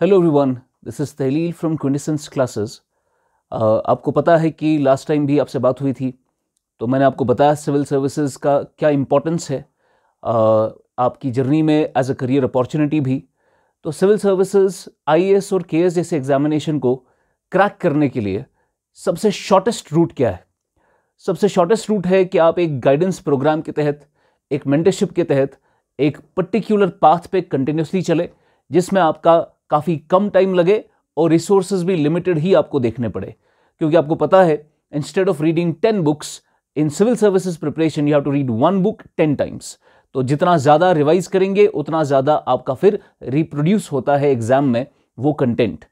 hello everyone this is Tahlil from Quintessence classes आपको पता है कि लास्ट टाइम भी आपसे बात हुई थी तो मैंने आपको बताया सिविल सर्विसेज का क्या इम्पोर्टेंस है uh, आपकी जर्नी में एज अ करियर अपॉर्चुनिटी भी तो सिविल सर्विसेज आईएएस और के जैसे एग्जामिनेशन को क्रैक करने के लिए सबसे शॉर्टेस्ट रूट क्या है सबसे शॉर्टेस्ट रूट है कि आप एक गाइडेंस प्रोग्राम के तहत एक मेंटरशिप के तहत एक पर्टिकुलर पाथ पे कंटिन्यूसली चले जिसमें आपका काफ़ी कम टाइम लगे और रिसोर्सेज भी लिमिटेड ही आपको देखने पड़े क्योंकि आपको पता है instead of reading ten books in civil services preparation you have to read one book ten times तो जितना ज़्यादा रिवाइज करेंगे उतना ज़्यादा आपका फिर रिप्रोड्यूस होता है एग्जाम में वो कंटेंट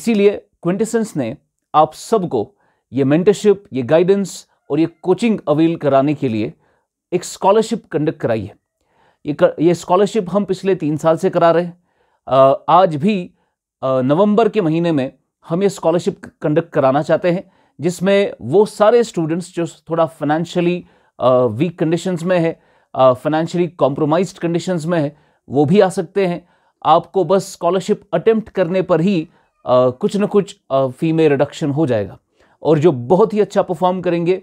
इसीलिए क्विंटेसेंस ने आप सबको ये मेंटरशिप ये गाइडेंस और ये कोचिंग अवेल कराने के लिए एक स्कॉलरशिप कंडक्ट कराई है ये कर, ये स्कॉलरशिप हम पिछले तीन साल से करा रहे हैं आज भी नवंबर के महीने में हम ये स्कॉलरशिप कंडक्ट कराना चाहते हैं जिसमें वो सारे स्टूडेंट्स जो थोड़ा फाइनेंशियली वीक कंडीशंस में है फाइनेंशियली कॉम्प्रोमाइज्ड कंडीशंस में है वो भी आ सकते हैं आपको बस स्कॉलरशिप अटेम्प्ट करने पर ही आ, कुछ ना कुछ फ़ी में रिडक्शन हो जाएगा और जो बहुत ही अच्छा परफॉर्म करेंगे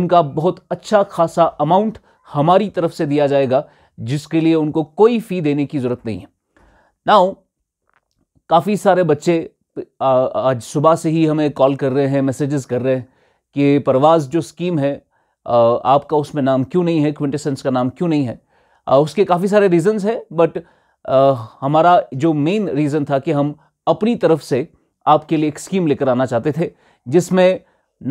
उनका बहुत अच्छा खासा अमाउंट हमारी तरफ से दिया जाएगा जिसके लिए उनको कोई फ़ी देने की ज़रूरत नहीं है नाउ काफ़ी सारे बच्चे आज सुबह से ही हमें कॉल कर रहे हैं मैसेजेस कर रहे हैं कि परवाज़ जो स्कीम है आपका उसमें नाम क्यों नहीं है क्विंटेसेंस का नाम क्यों नहीं है उसके काफ़ी सारे रीजंस हैं बट हमारा जो मेन रीज़न था कि हम अपनी तरफ से आपके लिए एक स्कीम लेकर आना चाहते थे जिसमें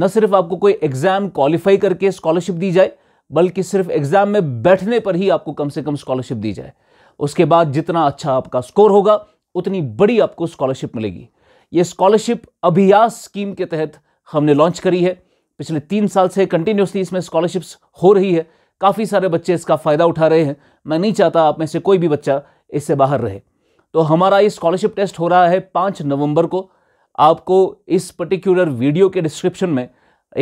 न सिर्फ आपको कोई एग्ज़ाम क्वालिफाई करके स्कॉलरशिप दी जाए बल्कि सिर्फ एग्ज़ाम में बैठने पर ही आपको कम से कम स्कॉलरशिप दी जाए उसके बाद जितना अच्छा आपका स्कोर होगा उतनी बड़ी आपको स्कॉलरशिप मिलेगी ये स्कॉलरशिप अभियास स्कीम के तहत हमने लॉन्च करी है पिछले तीन साल से कंटिन्यूसली इसमें स्कॉलरशिप्स हो रही है काफ़ी सारे बच्चे इसका फ़ायदा उठा रहे हैं मैं नहीं चाहता आप में से कोई भी बच्चा इससे बाहर रहे तो हमारा ये स्कॉलरशिप टेस्ट हो रहा है पाँच नवंबर को आपको इस पर्टिकुलर वीडियो के डिस्क्रिप्शन में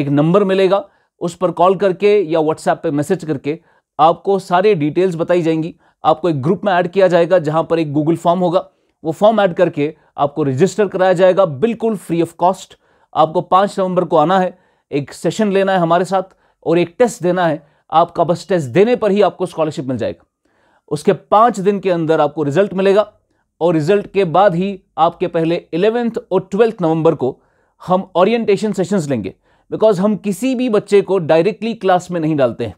एक नंबर मिलेगा उस पर कॉल करके या व्हाट्सएप पे मैसेज करके आपको सारे डिटेल्स बताई जाएंगी आपको एक ग्रुप में ऐड किया जाएगा जहां पर एक गूगल फॉर्म होगा वो फॉर्म ऐड करके आपको रजिस्टर कराया जाएगा बिल्कुल फ्री ऑफ कॉस्ट आपको पाँच नवंबर को आना है एक सेशन लेना है हमारे साथ और एक टेस्ट देना है आपका बस टेस्ट देने पर ही आपको स्कॉलरशिप मिल जाएगा उसके पाँच दिन के अंदर आपको रिजल्ट मिलेगा और रिजल्ट के बाद ही आपके पहले इलेवेंथ और ट्वेल्थ नवंबर को हम ओरिएंटेशन सेशंस लेंगे बिकॉज हम किसी भी बच्चे को डायरेक्टली क्लास में नहीं डालते हैं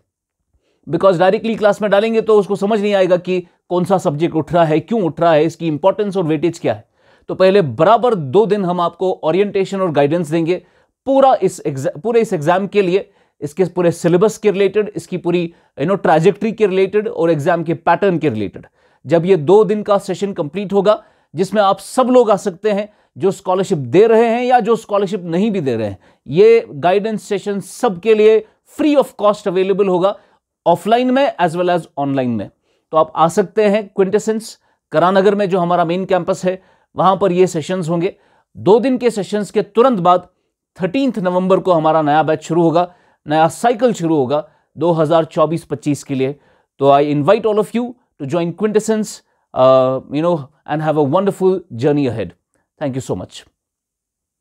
बिकॉज डायरेक्टली क्लास में डालेंगे तो उसको समझ नहीं आएगा कि कौन सा सब्जेक्ट उठ रहा है क्यों उठ रहा है इसकी इंपॉर्टेंस और वेटेज क्या है तो पहले बराबर दो दिन हम आपको ओरिएंटेशन और गाइडेंस देंगे पूरा इस एग्जाम पूरे इस एग्जाम के लिए इसके पूरे सिलेबस के रिलेटेड इसकी पूरी यू नो ट्रैजेक्ट्री के रिलेटेड और एग्जाम के पैटर्न के रिलेटेड जब ये दो दिन का सेशन कंप्लीट होगा जिसमें आप सब लोग आ सकते हैं जो स्कॉलरशिप दे रहे हैं या जो स्कॉलरशिप नहीं भी दे रहे हैं ये गाइडेंस सेशन सबके लिए फ्री ऑफ कॉस्ट अवेलेबल होगा ऑफलाइन में एज वेल एज ऑनलाइन में तो आप आ सकते हैं क्विंटेसेंस करानगर में जो हमारा मेन कैंपस है वहां पर ये सेशंस होंगे दो दिन के सेशंस के तुरंत बाद थर्टीन नवंबर को हमारा नया बैच शुरू होगा नया साइकिल शुरू होगा 2024-25 के लिए तो I invite all of you to join Quintessence you know and have a wonderful journey ahead thank you so much